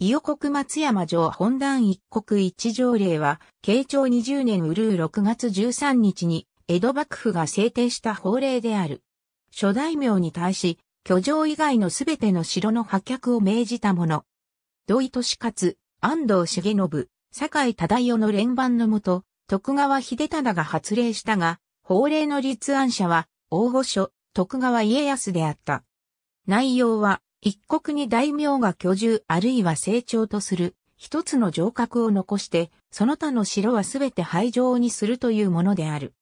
伊予国松山城本段一国一条例は、慶長20年うるう6月13日に、江戸幕府が制定した法令である。諸大名に対し、居城以外のすべての城の破却を命じたもの。土井利勝、安藤重信、坂井忠代の連番のもと、徳川秀忠が発令したが、法令の立案者は、大御所、徳川家康であった。内容は、一国に大名が居住あるいは成長とする一つの城郭を残して、その他の城はすべて廃城にするというものである。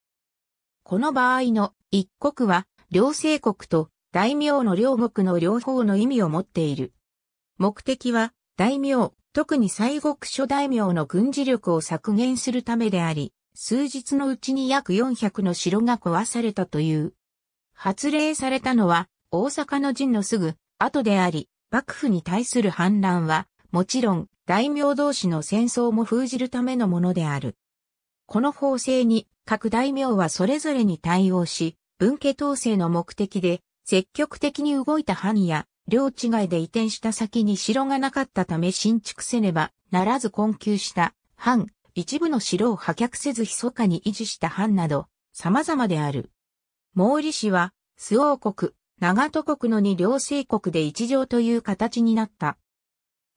この場合の一国は、両政国と大名の両国の両方の意味を持っている。目的は、大名、特に西国諸大名の軍事力を削減するためであり、数日のうちに約400の城が壊されたという。発令されたのは、大阪の陣のすぐ後であり、幕府に対する反乱は、もちろん、大名同士の戦争も封じるためのものである。この法制に、各大名はそれぞれに対応し、分家統制の目的で、積極的に動いた藩や、領地外で移転した先に城がなかったため新築せねばならず困窮した藩、一部の城を破却せず密かに維持した藩など、様々である。毛利氏は、周王国、長戸国の二両政国で一条という形になった。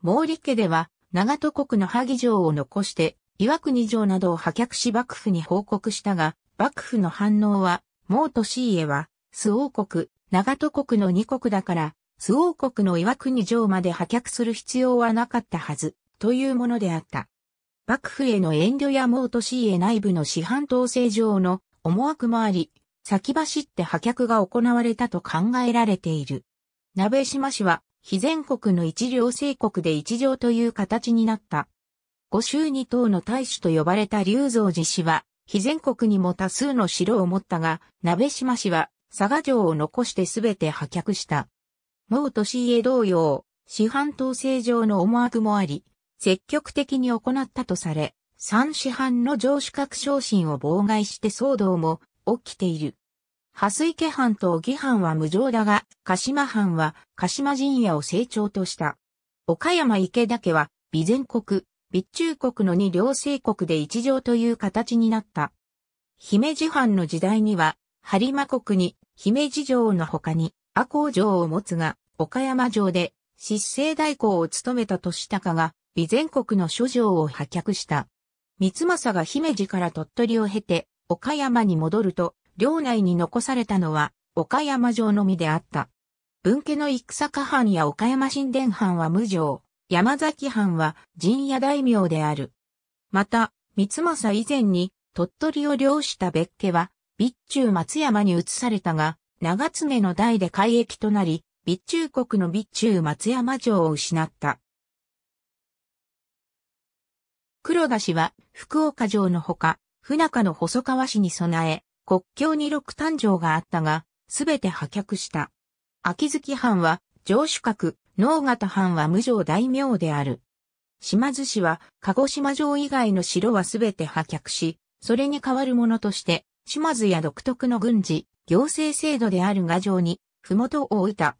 毛利家では、長戸国の萩城を残して、岩国城などを破却し幕府に報告したが、幕府の反応は、毛利家は、周王国、長戸国の二国だから、周王国の岩国城まで破却する必要はなかったはず、というものであった。幕府への遠慮や毛利家内部の市販統制上の思惑もあり、先走って破却が行われたと考えられている。鍋島氏は、非全国の一両政国で一条という形になった。五州二島の大使と呼ばれた龍造寺氏は、非全国にも多数の城を持ったが、鍋島氏は、佐賀城を残してすべて破却した。毛利家同様、四半統制上の思惑もあり、積極的に行ったとされ、三四半の城主格昇進を妨害して騒動も起きている。蓮池藩と小木藩は無常だが、鹿島藩は鹿島陣屋を成長とした。岡山池田家は、備前国、備中国の二両政国で一条という形になった。姫路藩の時代には、播磨国に姫路城の他に阿公城を持つが、岡山城で失政代行を務めた年高が、備前国の諸城を破却した。三政が姫路から鳥取を経て、岡山に戻ると、領内に残されたのは、岡山城のみであった。分家の戦下藩や岡山神殿藩は無城、山崎藩は陣屋大名である。また、三政以前に鳥取を領した別家は、備中松山に移されたが、長常の代で改易となり、備中国の備中松山城を失った。黒田氏は福岡城のほか、不仲の細川氏に備え、国境に六誕生があったが、すべて破却した。秋月藩は、上主閣、能形藩は無常大名である。島津氏は、鹿児島城以外の城はすべて破却し、それに代わるものとして、島津や独特の軍事、行政制度である画城に、麓を置いた。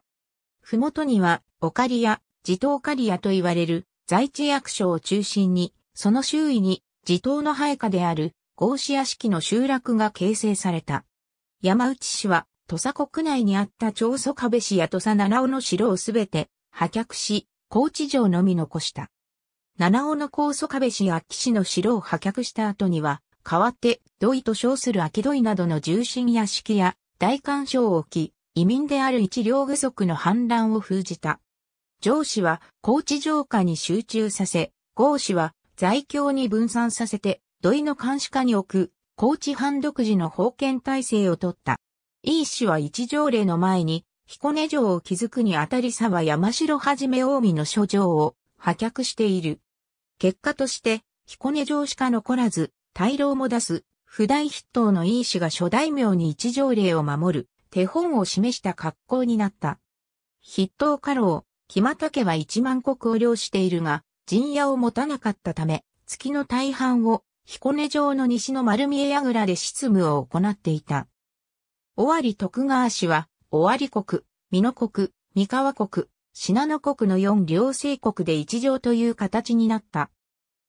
麓には、オカリア、地頭カリアと言われる、在地役所を中心に、その周囲に、地頭の配下である、合子屋敷の集落が形成された。山内氏は、土佐国内にあった長祖壁市や土佐七尾の城をすべて破却し、高知城のみ残した。七尾の高祖壁市や岸の城を破却した後には、代わって土井と称する秋土井などの重臣屋敷や大官省を置き、移民である一両具足の反乱を封じた。上司は高知城下に集中させ、合氏は在京に分散させて土井の監視下に置く、高知藩独自の封建体制を取った。い氏は一条例の前に、彦根城を築くにあたり沢山城はじめ近江の諸城を破却している。結果として、彦根城しか残らず、大老も出す、不代筆頭のい氏が諸大名に一条例を守る、手本を示した格好になった。筆頭家老、木又家は一万国を領しているが、陣屋を持たなかったため、月の大半を彦根城の西の丸見え櫓で執務を行っていた。尾張徳川氏は、尾張国、美濃国、三河国、信濃国の4両政国で一条という形になった。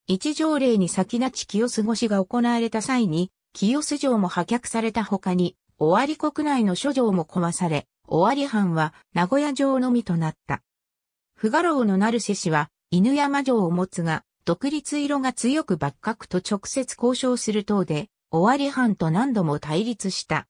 一条令に先立ち清洲越しが行われた際に、清洲城も破却された他に、尾張国内の諸城も壊され、尾張藩は名古屋城のみとなった。不画老の成瀬氏は、犬山城を持つが、独立色が強く幕閣と直接交渉する等で、尾張藩と何度も対立した。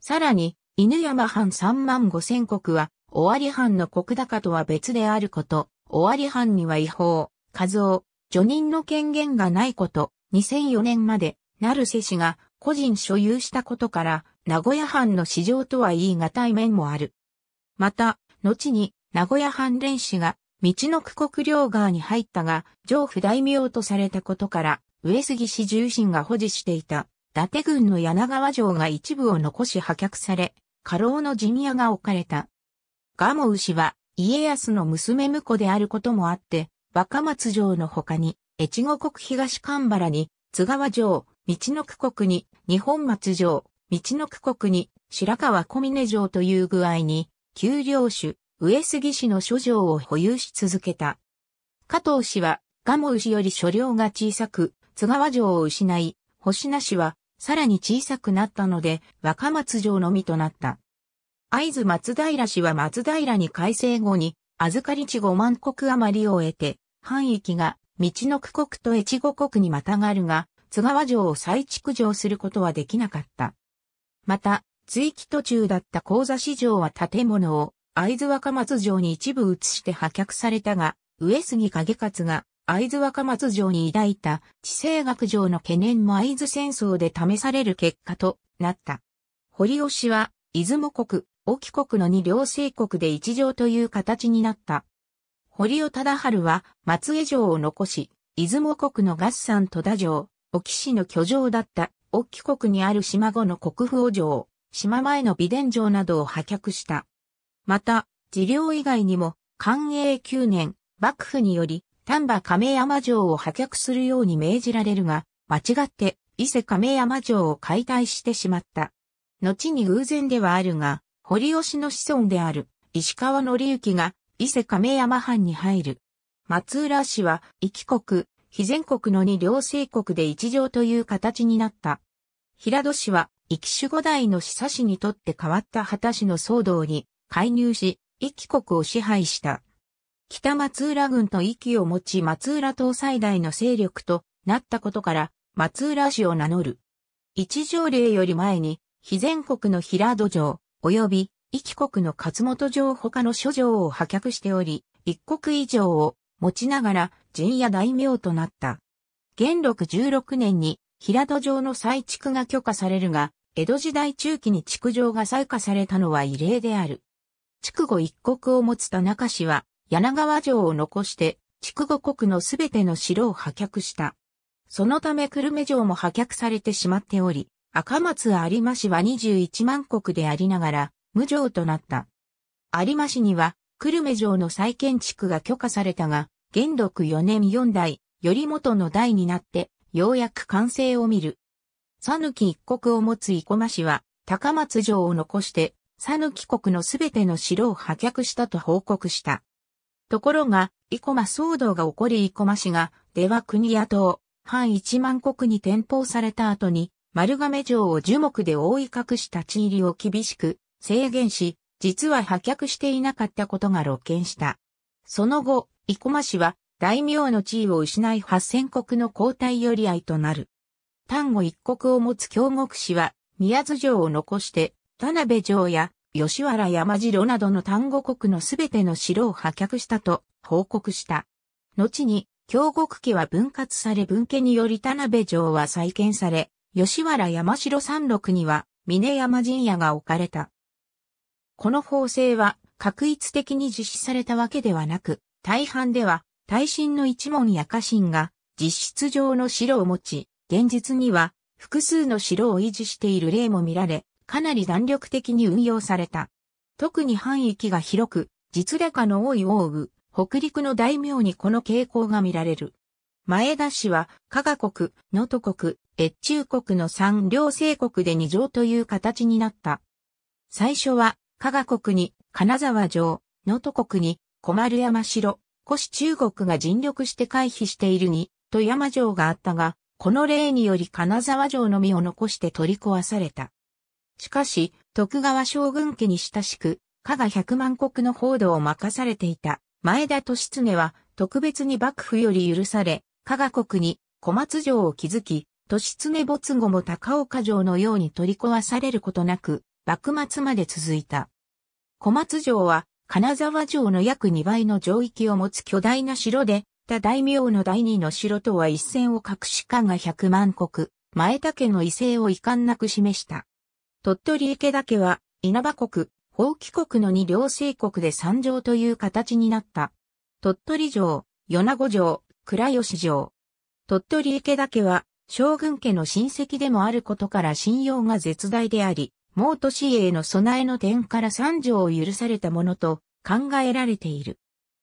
さらに、犬山藩3万5千国は、尾張藩の国高とは別であること、尾張藩には違法、過造、除人の権限がないこと、2004年まで、成瀬氏が個人所有したことから、名古屋藩の市場とは言い難い面もある。また、後に、名古屋藩連氏が道の区国領側に入ったが、上府大名とされたことから、上杉氏重臣が保持していた、伊達軍の柳川城が一部を残し破却され、家老の陣屋が置かれた。モウ氏は、家康の娘婿であることもあって、若松城の他に、越後国東神原に、津川城、道の区国に、日本松城、道の区国に、白川小峰城という具合に、丘陵種、上杉氏の諸城を保有し続けた。加藤氏は、蒲生氏より所領が小さく、津川城を失い、星名氏は、さらに小さくなったので、若松城のみとなった。会津松平氏は松平に改正後に、預かり地5万国余りを得て、範囲が、道の区国と越後国にまたがるが、津川城を再築城することはできなかった。また、追記途中だった講座市場は建物を会津若松城に一部移して破却されたが、上杉景勝が会津若松城に抱いた地政学上の懸念も会津戦争で試される結果となった。堀尾氏は、出雲国、沖国の二両政国で一条という形になった。堀尾忠春は、松江城を残し、出雲国の合山戸田城、沖市の居城だった沖国にある島後の国府城、島前の美伝城などを破却した。また、治療以外にも、寛永9年、幕府により、丹波亀山城を破却するように命じられるが、間違って、伊勢亀山城を解体してしまった。後に偶然ではあるが、堀吉の子孫である、石川則之が、伊勢亀山藩に入る。松浦氏は、壱岐国、非全国の二両政国で一条という形になった。平戸氏は、壱岐守護代の久氏にとって変わった旗氏の騒動に、介入し、壱岐国を支配した。北松浦軍と壱岐を持ち松浦島最大の勢力となったことから、松浦氏を名乗る。一条例より前に、非全国の平戸城、及び、壱岐国の勝本城他の諸城を破却しており、一国以上を持ちながら陣や大名となった。元禄16年に平戸城の再築が許可されるが、江戸時代中期に築城が再化されたのは異例である。筑後一国を持つ田中氏は、柳川城を残して、筑後国のすべての城を破却した。そのため久留米城も破却されてしまっており、赤松有馬氏は21万国でありながら、無城となった。有馬市には、久留米城の再建築が許可されたが、元禄4年4代、頼元の代になって、ようやく完成を見る。讃岐一国を持つ生駒氏は、高松城を残して、サヌキ国のすべての城を破却したと報告した。ところが、イコマ騒動が起こりイコマ氏が、出は国や党、半一万国に転封された後に、丸亀城を樹木で覆い隠し立ち入りを厳しく制限し、実は破却していなかったことが露見した。その後、イコマ氏は大名の地位を失い八千国の交代寄り合いとなる。丹後一国を持つ京極氏は宮津城を残して田辺城や吉原山城などの丹後国のすべての城を破却したと報告した。後に、京極家は分割され分家により田辺城は再建され、吉原山城山麓には峰山陣屋が置かれた。この法制は、画一的に実施されたわけではなく、大半では、耐震の一門や家臣が、実質上の城を持ち、現実には、複数の城を維持している例も見られ、かなり弾力的に運用された。特に範囲が広く、実打家の多い大部、北陸の大名にこの傾向が見られる。前田氏は、加賀国、能登国、越中国の三両制国で二条という形になった。最初は、加賀国に、金沢城、能登国に、小丸山城、古市中国が尽力して回避しているに、富山城があったが、この例により金沢城のみを残して取り壊された。しかし、徳川将軍家に親しく、加賀百万石の報道を任されていた前田利常は特別に幕府より許され、加賀国に小松城を築き、利常没後も高岡城のように取り壊されることなく、幕末まで続いた。小松城は金沢城の約2倍の城域を持つ巨大な城で、他大名の第二の城とは一線を画し加賀百万石、前田家の威勢を遺憾なく示した。鳥取池田家は、稲葉国、法貴国の二両制国で三条という形になった。鳥取城、米子城、倉吉城。鳥取池田家は、将軍家の親戚でもあることから信用が絶大であり、毛都市への備えの点から三条を許されたものと考えられている。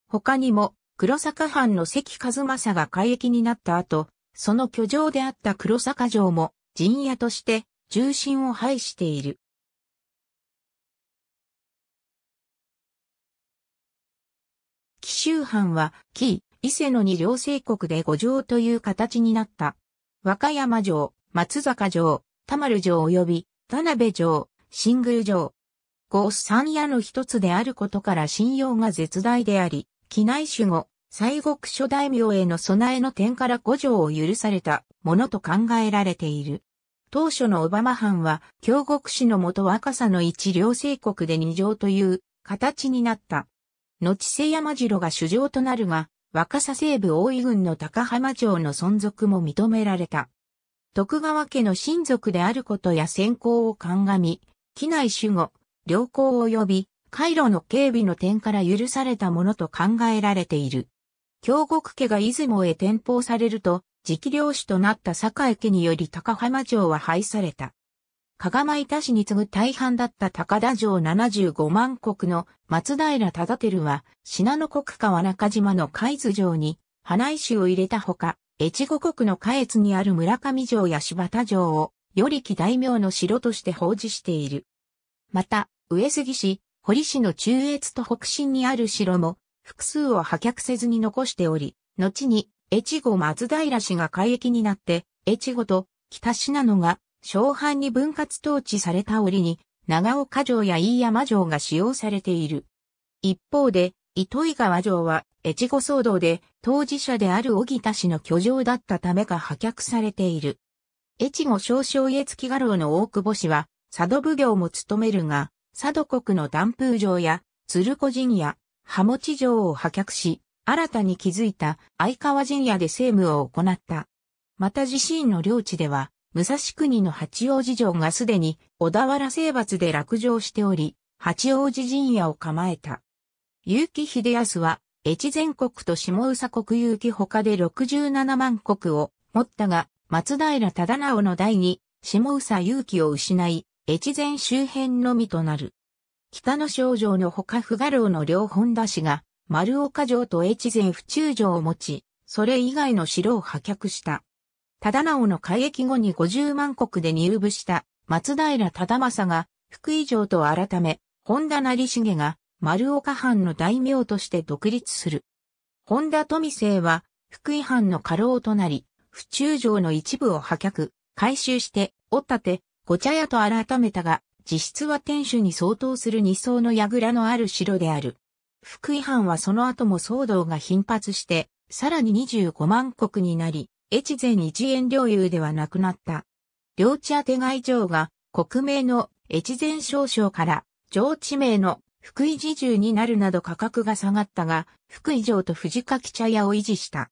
他にも、黒坂藩の関和正が改域になった後、その居城であった黒坂城も陣屋として重心を排している。紀州藩は、紀、伊勢の二両政国で五条という形になった。和歌山城、松坂城、田丸城及び田辺城、新宮城。五三夜の一つであることから信用が絶大であり、機内守護、西国諸大名への備えの点から五条を許されたものと考えられている。当初のオバマ藩は、京極市の元若狭の一両政国で二条という形になった。後瀬山城が主城となるが、若狭西部大井郡の高浜城の存続も認められた。徳川家の親族であることや先行を鑑み、機内守護、良好及び、回路の警備の点から許されたものと考えられている。京極家が出雲へ転封されると、直領主となった坂井家により高浜城は廃された。加賀舞田市に次ぐ大半だった高田城75万国の松平忠輝は、信濃国川中島の海津城に、花石を入れたほか、越後国の下越にある村上城や柴田城を、より木大名の城として放置している。また、上杉市、堀市の中越と北進にある城も、複数を破却せずに残しており、後に越後松平氏が海域になって、越後と北信濃が小藩に分割統治された折に、長岡城や飯山城が使用されている。一方で、糸井川城は、越後騒動で当事者である小木田氏の居城だったためか破却されている。越後少将家付画廊の大久保氏は、佐渡奉行も務めるが、佐渡国の断風城や、鶴子陣や、浜持城を破却し、新たに築いた相川陣屋で政務を行った。また自身の領地では、武蔵国の八王子城がすでに小田原征伐で落城しており、八王子陣屋を構えた。結城秀康は、越前国と下宇佐国有城他で67万国を持ったが、松平忠直の代に、下宇佐有機を失い、越前周辺のみとなる。北の省城の他不賀老の両本田氏が、丸岡城と越前府中城を持ち、それ以外の城を破却した。忠直の改役後に50万国で入部した松平忠政が福井城と改め、本田成重が丸岡藩の大名として独立する。本田富生は福井藩の家老となり、府中城の一部を破却、回収して、おったて、ご茶屋と改めたが、実質は天守に相当する二層の櫓のある城である。福井藩はその後も騒動が頻発して、さらに25万国になり、越前一円領有ではなくなった。領地当外城が国名の越前少将から上地名の福井自重になるなど価格が下がったが、福井城と藤垣茶屋を維持した。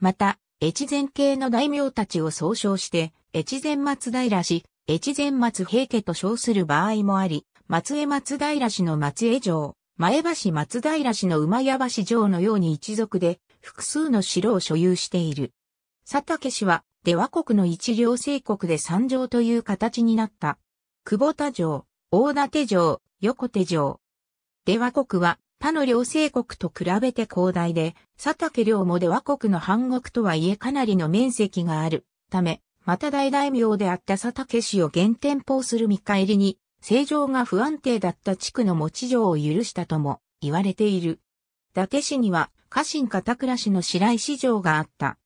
また、越前系の大名たちを総称して、越前松平氏、越前松平家と称する場合もあり、松江松平氏の松江城、前橋松平市の馬屋橋城のように一族で複数の城を所有している。佐竹氏は、出和国の一両制国で三城という形になった。久保田城、大館城、横手城。出和国は他の両制国と比べて広大で、佐竹領も出和国の半国とはいえかなりの面積があるため、また大大名であった佐竹氏を原店舗する見返りに、正常が不安定だった地区の持ち城を許したとも言われている。伊達市には家臣片倉氏の白石城があった。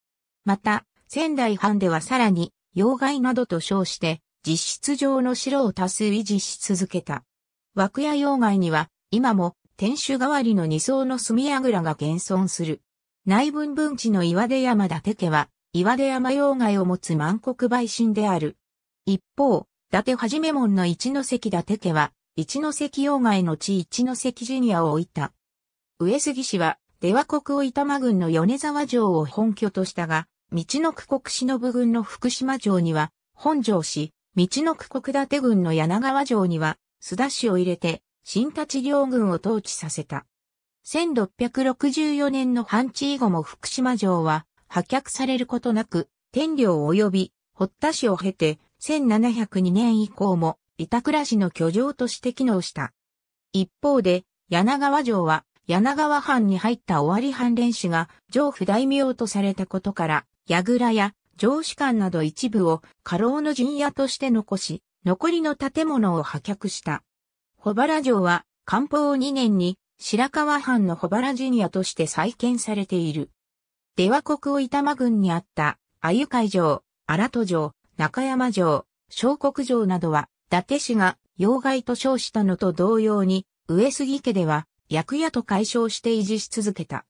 また、仙台藩ではさらに、要害などと称して、実質上の城を多数維持し続けた。枠や要害には、今も天守代わりの二層の隅櫓が現存する。内分分地の岩出山伊達家は、岩出山要害を持つ満国陪信である。一方、伊達はじめ門の一関伊達家は、一関洋外の地一関ジュニアを置いた。上杉氏は、出羽国を板間郡の米沢城を本拠としたが、道の区国忍軍の福島城には、本城氏、道の区国伊達軍の柳川城には、須田氏を入れて、新立領軍を統治させた。1664年の半地以後も福島城は、破却されることなく、天領及び、堀田氏を経て、1702年以降も板倉市の居城として機能した。一方で、柳川城は柳川藩に入った尾張藩連氏が城府大名とされたことから、櫓や城主館など一部を過労の陣屋として残し、残りの建物を破却した。保原城は、官報2年に白川藩の保原陣屋として再建されている。出羽国を板間郡にあった、鮎海城、荒戸城、中山城、小国城などは、伊達氏が妖怪と称したのと同様に、上杉家では、役屋と解消して維持し続けた。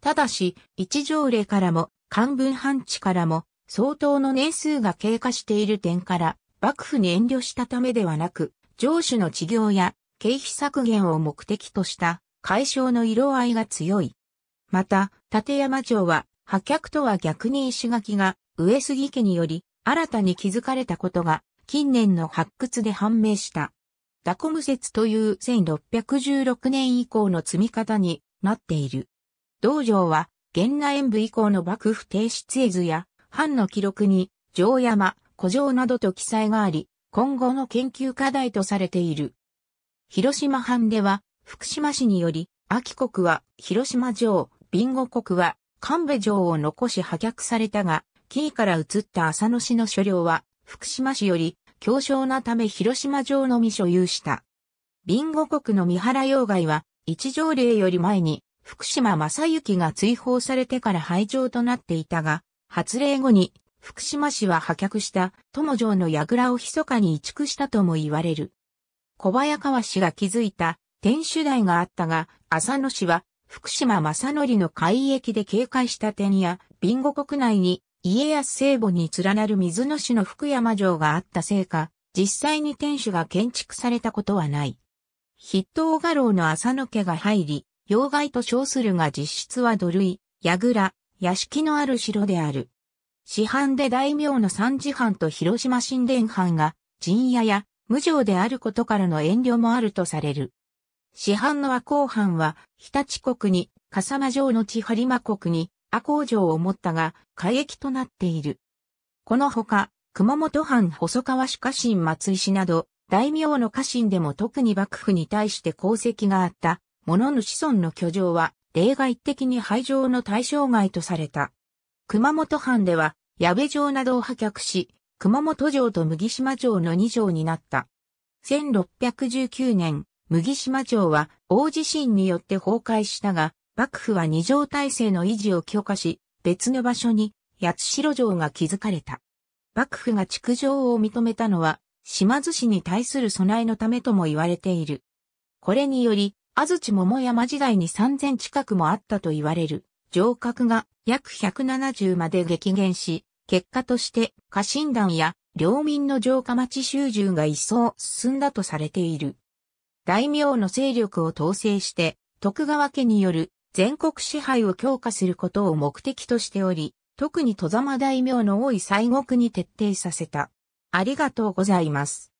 ただし、一条例からも、漢文半地からも、相当の年数が経過している点から、幕府に遠慮したためではなく、城主の治療や経費削減を目的とした解消の色合いが強い。また、立山城は、破却とは逆に石垣が上杉家により新たに気づかれたことが近年の発掘で判明した。ダコム説という1616年以降の積み方になっている。道場は、元内演武以降の幕府提出絵図や、藩の記録に、城山、古城などと記載があり、今後の研究課題とされている。広島藩では、福島市により、秋国は広島城、備後国は神戸城を残し破却されたが、紀伊から移った浅野氏の所領は、福島市より、強小なため広島城のみ所有した。ンゴ国の三原要外は、一条例より前に、福島正幸が追放されてから廃城となっていたが、発令後に、福島市は破却した友城の櫓を密かに移築したとも言われる。小早川氏が築いた天守台があったが、浅野氏は福島正則の海域で警戒した点や、ビンゴ国内に家康聖母に連なる水野市の福山城があったせいか、実際に天守が建築されたことはない。筆頭画廊の浅野家が入り、要害と称するが実質は土塁、櫓、屋敷のある城である。市販で大名の三次藩と広島神殿藩が、陣屋や無城であることからの遠慮もあるとされる。市販の和光藩は、日立国に、笠間城の地張間国に、阿工場を持ったが、海域となっている。このほか、熊本藩細川主家臣松井氏など、大名の家臣でも特に幕府に対して功績があった、物の子孫の居城は、例外的に廃城の対象外とされた。熊本藩では、矢部城などを破却し、熊本城と麦島城の2城になった。1619年、麦島城は大地震によって崩壊したが、幕府は二条体制の維持を許可し、別の場所に八代城が築かれた。幕府が築城を認めたのは、島津市に対する備えのためとも言われている。これにより、安土桃山時代に3000近くもあったと言われる、城郭が約170まで激減し、結果として家臣団や領民の城下町集中が一層進んだとされている。大名の勢力を統制して、徳川家による全国支配を強化することを目的としており、特に戸様大名の多い西国に徹底させた。ありがとうございます。